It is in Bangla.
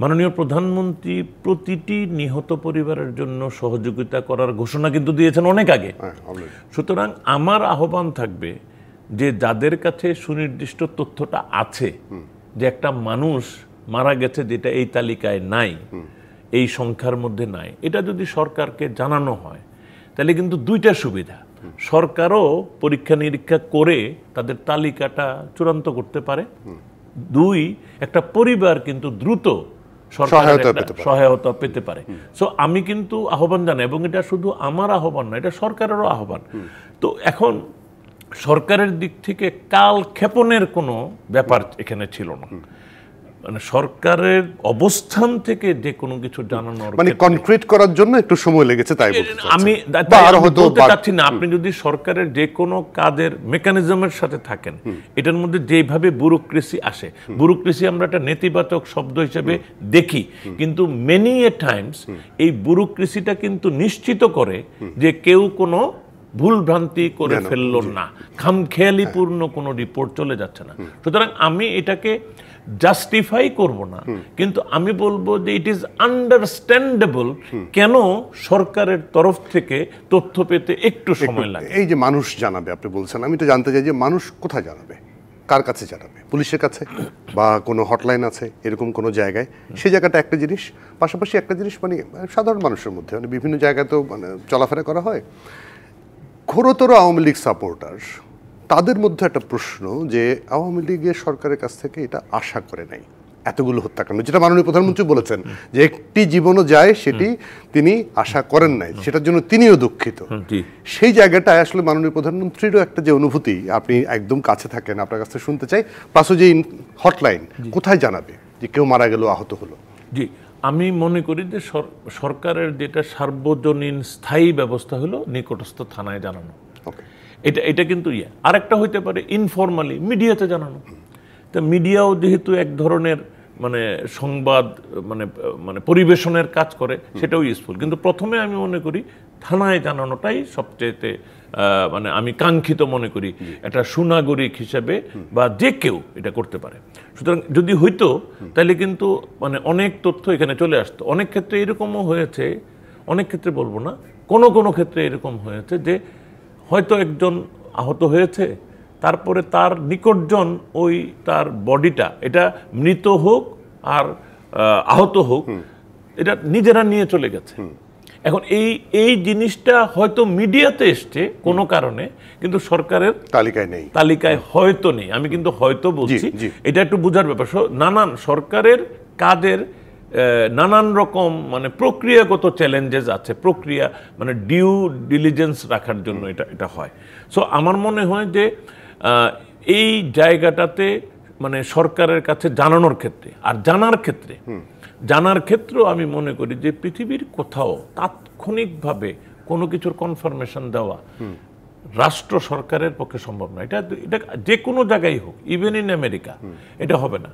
মাননীয় প্রধানমন্ত্রী প্রতিটি নিহত পরিবারের জন্য সহযোগিতা করার ঘোষণা কিন্তু দিয়েছেন অনেক আগে হ্যাঁ, সুতরাং আমার আহ্বান থাকবে যে যাদের কাছে সুনির্দিষ্ট তথ্যটা আছে যে একটা মানুষ মারা গেছে যেটা এই তালিকায় নাই এই সংখ্যার মধ্যে নাই এটা যদি সরকারকে জানানো হয় তাহলে কিন্তু দুইটা সুবিধা সরকারও পরীক্ষা নিরীক্ষা করে তাদের তালিকাটা চূড়ান্ত করতে পারে দুই একটা পরিবার কিন্তু দ্রুত সহায়তা পেতে পারে সো আমি কিন্তু আহ্বান জানাই এবং এটা শুধু আমার আহ্বান না এটা সরকারেরও আহ্বান তো এখন সরকারের দিক থেকে কাল ক্ষেপণের কোনো ব্যাপার এখানে ছিল না মানে সরকারের অবস্থান থেকে যে কোনো কিছু জানানোর মানে কনক্রিট করার জন্য একটু সময় লেগেছে তাই আমি বলতে চাচ্ছি না আপনি যদি সরকারের যে কোনো কাজের মেকানিজমের সাথে থাকেন এটার মধ্যে যেভাবে ব্যুরোক্রেসি আসে ব্যুরোক্রেসি আমরা একটা নেতিবাচক শব্দ হিসেবে দেখি কিন্তু মেনি এ টাইমস এই ব্যুরোক্রেসিটা কিন্তু নিশ্চিত করে যে কেউ কোনো ভুল ভ্রান্তি করে ফেললো না খামখেয়ালিপূর্ণ হ্যাঁ। কোনো রিপোর্ট চলে যাচ্ছে না সুতরাং আমি এটাকে জাস্টিফাই করব না কিন্তু আমি বলবো যে ইট ইজ আন্ডারস্ট্যান্ডেবল কেন সরকারের তরফ থেকে তথ্য পেতে একটু সময় লাগে এই যে মানুষ জানাবে আপনি বলছেন আমি তো জানতে চাই যে মানুষ কোথায় জানাবে কার কাছে জানাবে পুলিশের কাছে বা কোনো হটলাইন আছে এরকম কোনো জায়গায় সেই জায়গাটা একটা জিনিস পাশাপাশি একটা জিনিস মানে সাধারণ মানুষের মধ্যে মানে বিভিন্ন জায়গায় তো মানে চলাফেরা করা হয় ঘোরতর আওয়ামী লীগ সাপোর্টার তাদের মধ্যে একটা প্রশ্ন যে আওয়ামী লীগের সরকারের কাছ থেকে এটা আশা করে নাই এতগুলো হত্যাকাণ্ড যেটা মাননীয় প্রধানমন্ত্রী বলেছেন যে একটি জীবনও যায় সেটি তিনি আশা করেন নাই সেটার জন্য তিনিও দুঃখিত সেই জায়গাটায় আসলে মাননীয় প্রধানমন্ত্রীরও একটা যে অনুভূতি আপনি একদম কাছে থাকেন আপনার কাছ থেকে শুনতে চাই প্লাসও যে হটলাইন কোথায় জানাবে যে কেউ মারা গেল আহত হলো জি আমি মনে করি যে সরকারের যেটা সার্বজনীন স্থায়ী ব্যবস্থা হলো নিকটস্থ থানায় জানানো এটা এটা কিন্তু ইয়ে আরেকটা হইতে পারে ইনফর্মালি মিডিয়াতে জানানো তা মিডিয়াও যেহেতু এক ধরনের মানে সংবাদ মানে মানে পরিবেশনের কাজ করে সেটাও ইউজফুল কিন্তু প্রথমে আমি মনে করি থানায় জানানোটাই সবচেয়েতে মানে আমি কাঙ্ক্ষিত মনে করি একটা সুনাগরিক হিসেবে বা যে কেউ এটা করতে পারে সুতরাং যদি হইতো তাহলে কিন্তু মানে অনেক তথ্য এখানে চলে আসতো অনেক ক্ষেত্রে এরকমও হয়েছে অনেক ক্ষেত্রে বলবো না কোনো কোনো ক্ষেত্রে এরকম হয়েছে যে হয়তো একজন আহত হয়েছে তারপরে তার নিকটজন ওই তার বডিটা এটা মৃত হোক আর আহত হোক এটা নিজেরা নিয়ে চলে গেছে এখন এই এই জিনিসটা হয়তো মিডিয়াতে এসছে কোনো কারণে কিন্তু সরকারের তালিকায় নেই তালিকায় হয়তো নেই আমি কিন্তু হয়তো বলছি এটা একটু বোঝার ব্যাপার নানান সরকারের কাজের নানান রকম মানে প্রক্রিয়াগত চ্যালেঞ্জেস আছে প্রক্রিয়া মানে ডিউ ডিলিজেন্স রাখার জন্য এটা এটা হয় সো আমার মনে হয় যে এই জায়গাটাতে মানে সরকারের কাছে জানানোর ক্ষেত্রে আর জানার ক্ষেত্রে জানার ক্ষেত্রেও আমি মনে করি যে পৃথিবীর কোথাও তাৎক্ষণিকভাবে কোনো কিছুর কনফার্মেশন দেওয়া রাষ্ট্র সরকারের পক্ষে সম্ভব না এটা এটা যে কোনো জায়গায় হোক ইভেন ইন আমেরিকা এটা হবে না